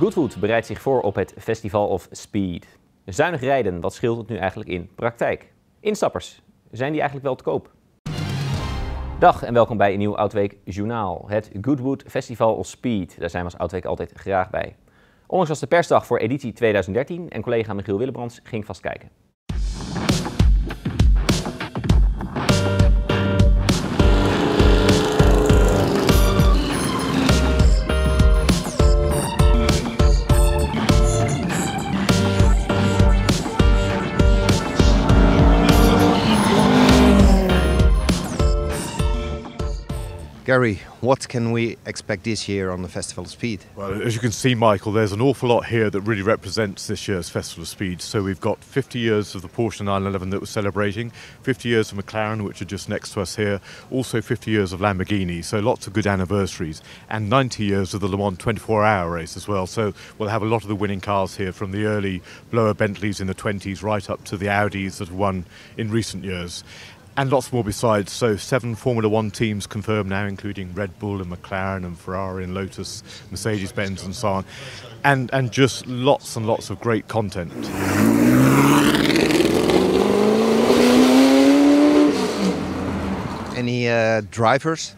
Goodwood bereidt zich voor op het Festival of Speed. Zuinig rijden, wat scheelt het nu eigenlijk in praktijk? Instappers, zijn die eigenlijk wel te koop? Dag en welkom bij een nieuw Outweek Journaal. Het Goodwood Festival of Speed, daar zijn we als Outweek altijd graag bij. Onlangs was de persdag voor editie 2013 en collega Michiel Willebrands ging vastkijken. Gary, what can we expect this year on the Festival of Speed? Well, as you can see, Michael, there's an awful lot here that really represents this year's Festival of Speed. So we've got 50 years of the Porsche 911 that we're celebrating, 50 years of McLaren, which are just next to us here, also 50 years of Lamborghini, so lots of good anniversaries, and 90 years of the Le Mans 24 hour race as well. So we'll have a lot of the winning cars here from the early blower Bentleys in the 20s right up to the Audis that have won in recent years and lots more besides. So, seven Formula One teams confirmed now, including Red Bull and McLaren and Ferrari and Lotus, Mercedes Benz, and so on. And, and just lots and lots of great content. Any uh, drivers?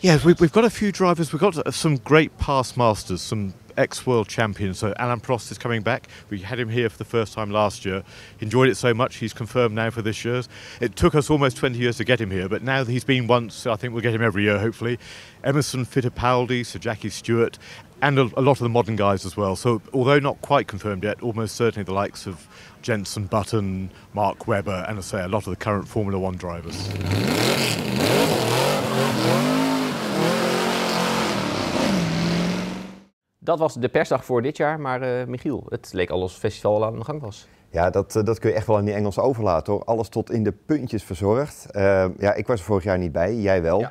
Yeah, we, have got a few drivers. We've got uh, some great past masters, some ex-world champions. So Alan Prost is coming back. We had him here for the first time last year. enjoyed it so much, he's confirmed now for this year's. It took us almost 20 years to get him here, but now that he's been once, I think we'll get him every year, hopefully. Emerson Fittipaldi, Sir Jackie Stewart, and a, a lot of the modern guys as well. So although not quite confirmed yet, almost certainly the likes of Jenson Button, Mark Webber, and I say a lot of the current Formula One drivers. Dat was de persdag voor dit jaar, maar eh, Michiel, het leek al als het festival al aan de gang was. Ja, dat, eh, dat kun je echt wel aan die Engels overlaten hoor. Alles tot in de puntjes verzorgd. Eh, ja, ik was er vorig jaar niet bij, jij wel.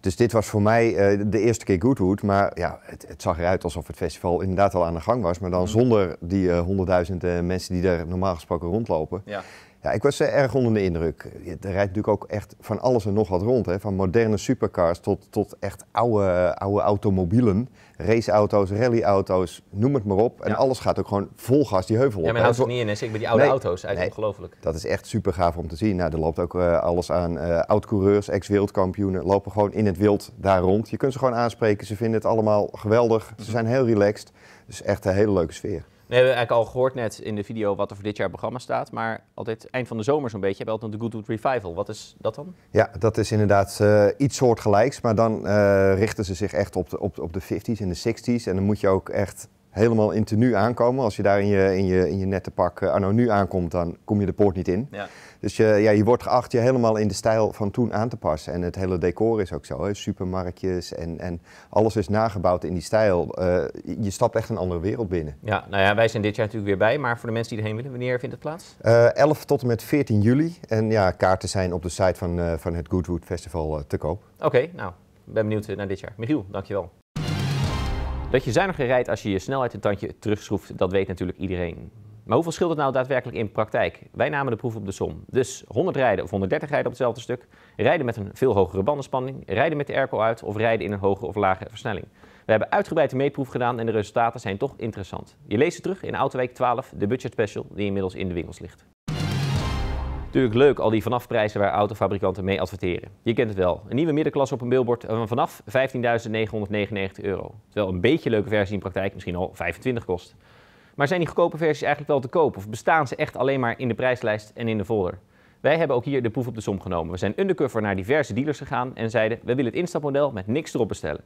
Dus dit was voor mij de eerste keer Goodwood. Maar ja, het, het, zag eruit alsof het festival inderdaad al aan de gang was. Maar dan mhm. zonder die honderdduizenden mensen die er normaal gesproken rondlopen. Ja. Ja, ik was eh, erg onder de indruk. Er rijdt natuurlijk ook echt van alles en nog wat rond. Hè? Van moderne supercars tot, tot echt oude, oude automobielen. Raceauto's, rallyauto's, noem het maar op. En alles gaat ook gewoon vol gas die heuvel op. Ja, maar houdt het niet in. En zeker bij die oude auto's. Eigenlijk ongelooflijk. Dat is echt super gaaf om te zien. Nou, er loopt ook eh, alles aan. Uh, Oud-coureurs, ex wildkampioenen lopen gewoon in het wild daar rond. Je kunt ze gewoon aanspreken. Ze vinden het allemaal geweldig. Ze zijn heel relaxed. Dus echt een hele leuke sfeer. We hebben eigenlijk al gehoord net in de video wat er voor dit jaar programma staat. Maar altijd eind van de zomer zo'n beetje hebben we altijd een de Goodwood Revival. Wat is dat dan? Ja, dat is inderdaad uh, iets soortgelijks. Maar dan eh, richten ze zich echt op de, op, op de 50s en de 60s. En dan moet je ook echt helemaal in tenue aankomen. Als je daar in je, in je, in je nette pak uh, nou nu aankomt, dan kom je de poort niet in. Ja. Dus je, ja, je wordt geacht je helemaal in de stijl van toen aan te passen. En het hele decor is ook zo. Hè? Supermarktjes en, en alles is nagebouwd in die stijl. Eh, je stapt echt een andere wereld binnen. Ja, nou ja, wij zijn dit jaar natuurlijk weer bij. Maar voor de mensen die erheen willen, wanneer vindt het plaats? Uh, eh, 11 tot en met 14 juli. En ja, kaarten zijn op de site van, van het Goodwood Festival te koop. Oké, nou, ben benieuwd naar dit jaar. Michiel, dankjewel. Dat je zuiniger rijdt als je je snelheid een tandje terugschroeft, dat weet natuurlijk iedereen. Maar hoeveel scheelt het nou daadwerkelijk in praktijk? Wij namen de proef op de som. Dus 100 rijden of 130 rijden op hetzelfde stuk, rijden met een veel hogere bandenspanning, rijden met de airco uit of rijden in een hogere of lagere versnelling. We hebben uitgebreid de meetproef gedaan en de resultaten zijn toch interessant. Je leest ze terug in Autoweek 12, de budget special die inmiddels in de winkels ligt. Natuurlijk leuk, al die vanafprijzen waar autofabrikanten mee adverteren. Je kent het wel. Een nieuwe middenklasse op een billboard van eh, vanaf 15.999 euro. Terwijl een beetje leuke versie in praktijk misschien al 25 kost. Maar zijn die goedkope versies eigenlijk wel te koop? Of bestaan ze echt alleen maar in de prijslijst en in de folder? Wij hebben ook hier de proef op de som genomen. We zijn undercover naar diverse dealers gegaan en zeiden... we willen het instapmodel met niks erop bestellen.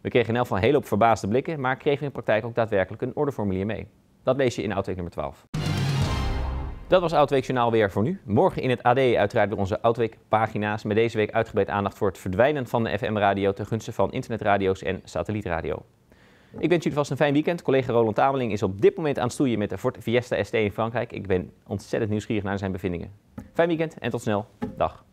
We kregen in elk geval een hele hoop verbaasde blikken... maar kregen in praktijk ook daadwerkelijk een orderformulier mee. Dat lees je in autoek nummer 12. Dat was Journaal weer voor nu. Morgen in het AD uiteraard weer onze Oudweekpagina's. Met deze week uitgebreid aandacht voor het verdwijnen van de FM-radio ten gunste van internetradio's en satellietradio. Ik wens jullie vast een fijn weekend. Collega Roland Tameling is op dit moment aan het stoeien met de Ford Fiesta ST in Frankrijk. Ik ben ontzettend nieuwsgierig naar zijn bevindingen. Fijn weekend en tot snel. Dag.